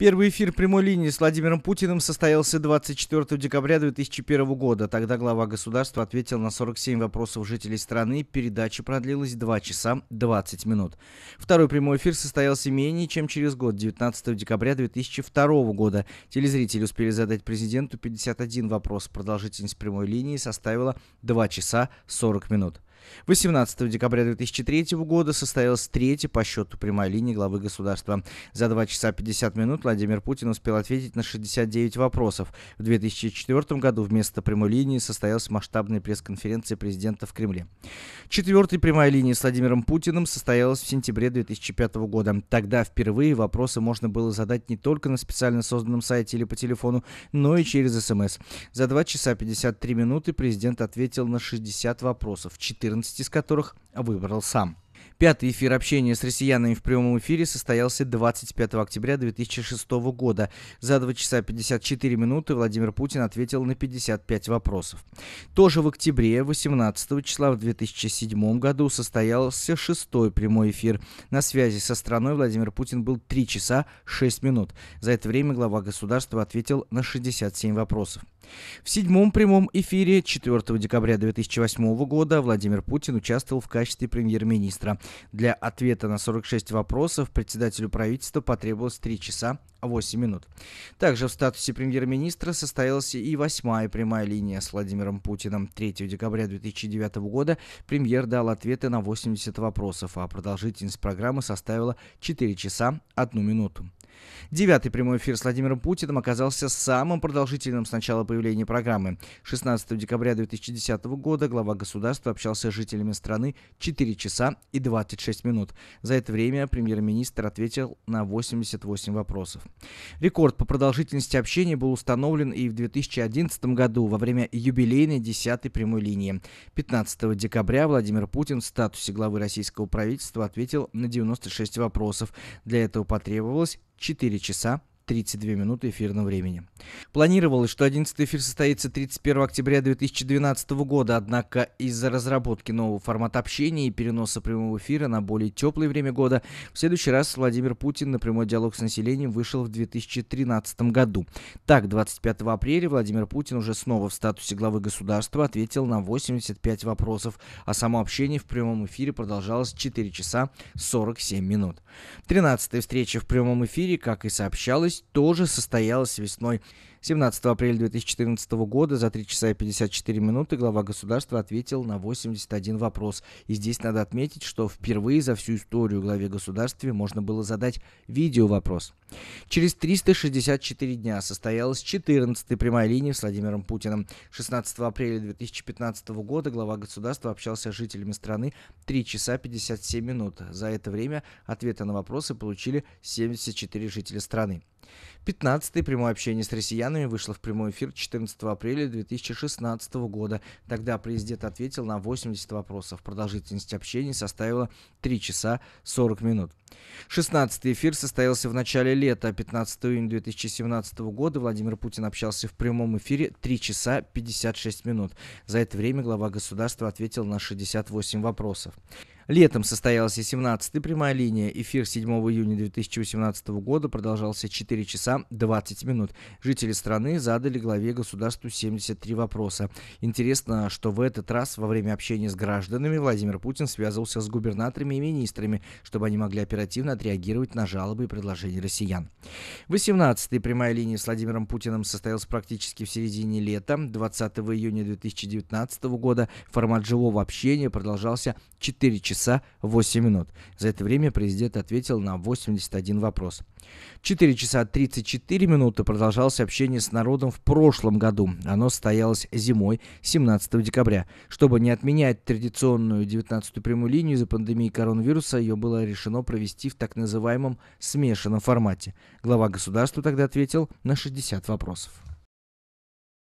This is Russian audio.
Первый эфир прямой линии с Владимиром Путиным состоялся 24 декабря 2001 года. Тогда глава государства ответил на 47 вопросов жителей страны. Передача продлилась 2 часа 20 минут. Второй прямой эфир состоялся менее чем через год, 19 декабря 2002 года. Телезрители успели задать президенту 51 вопрос. Продолжительность прямой линии составила 2 часа 40 минут. 18 декабря 2003 года состоялась третья по счету прямая линия главы государства. За 2 часа 50 минут Владимир Путин успел ответить на 69 вопросов. В 2004 году вместо прямой линии состоялась масштабная пресс-конференция президента в Кремле. Четвертая прямая линия с Владимиром Путиным состоялась в сентябре 2005 года. Тогда впервые вопросы можно было задать не только на специально созданном сайте или по телефону, но и через СМС. За 2 часа 53 минуты президент ответил на 60 вопросов, 14 14 из которых выбрал сам. Пятый эфир общения с россиянами в прямом эфире состоялся 25 октября 2006 года. За 2 часа 54 минуты Владимир Путин ответил на 55 вопросов. Тоже в октябре, 18 числа в 2007 году, состоялся шестой прямой эфир. На связи со страной Владимир Путин был 3 часа 6 минут. За это время глава государства ответил на 67 вопросов. В седьмом прямом эфире 4 декабря 2008 года Владимир Путин участвовал в качестве премьер-министра министра. Для ответа на 46 вопросов председателю правительства потребовалось 3 часа 8 минут. Также в статусе премьер-министра состоялась и восьмая прямая линия с Владимиром Путиным. 3 декабря 2009 года премьер дал ответы на 80 вопросов, а продолжительность программы составила 4 часа 1 минуту. Девятый прямой эфир с Владимиром Путиным оказался самым продолжительным с начала появления программы. 16 декабря 2010 года глава государства общался с жителями страны 4 часа и 26 минут. За это время премьер-министр ответил на 88 вопросов. Рекорд по продолжительности общения был установлен и в 2011 году во время юбилейной 10 прямой линии. 15 декабря Владимир Путин в статусе главы российского правительства ответил на 96 вопросов. Для этого потребовалось 4 часа 32 минуты эфирного времени. Планировалось, что 11 эфир состоится 31 октября 2012 года, однако из-за разработки нового формата общения и переноса прямого эфира на более теплое время года, в следующий раз Владимир Путин на прямой диалог с населением вышел в 2013 году. Так, 25 апреля Владимир Путин уже снова в статусе главы государства ответил на 85 вопросов, а само общение в прямом эфире продолжалось 4 часа 47 минут. 13 встреча в прямом эфире, как и сообщалось, тоже состоялась весной 17 апреля 2014 года за 3 часа и 54 минуты глава государства ответил на 81 вопрос. И здесь надо отметить, что впервые за всю историю главе государства можно было задать видео-вопрос. Через 364 дня состоялась 14-я прямая линия с Владимиром Путиным. 16 апреля 2015 года глава государства общался с жителями страны 3 часа 57 минут. За это время ответы на вопросы получили 74 жителя страны. 15-й прямое общение с россиянами россиянами вышла в прямой эфир 14 апреля 2016 года. Тогда президент ответил на 80 вопросов. Продолжительность общения составила 3 часа 40 минут. 16 эфир состоялся в начале лета. 15 июня 2017 года Владимир Путин общался в прямом эфире 3 часа 56 минут. За это время глава государства ответил на 68 вопросов. Летом состоялась и 17-я прямая линия. Эфир 7 июня 2018 года продолжался 4 часа 20 минут. Жители страны задали главе государству 73 вопроса. Интересно, что в этот раз во время общения с гражданами Владимир Путин связывался с губернаторами и министрами, чтобы они могли оперативно отреагировать на жалобы и предложения россиян. 18-я прямая линия с Владимиром Путиным состоялась практически в середине лета. 20 июня 2019 года формат живого общения продолжался 4 часа часа 8 минут. За это время президент ответил на 81 вопрос. 4 часа 34 минуты продолжалось общение с народом в прошлом году. Оно состоялось зимой 17 декабря. Чтобы не отменять традиционную 19-ю прямую линию из-за пандемии коронавируса, ее было решено провести в так называемом смешанном формате. Глава государства тогда ответил на 60 вопросов.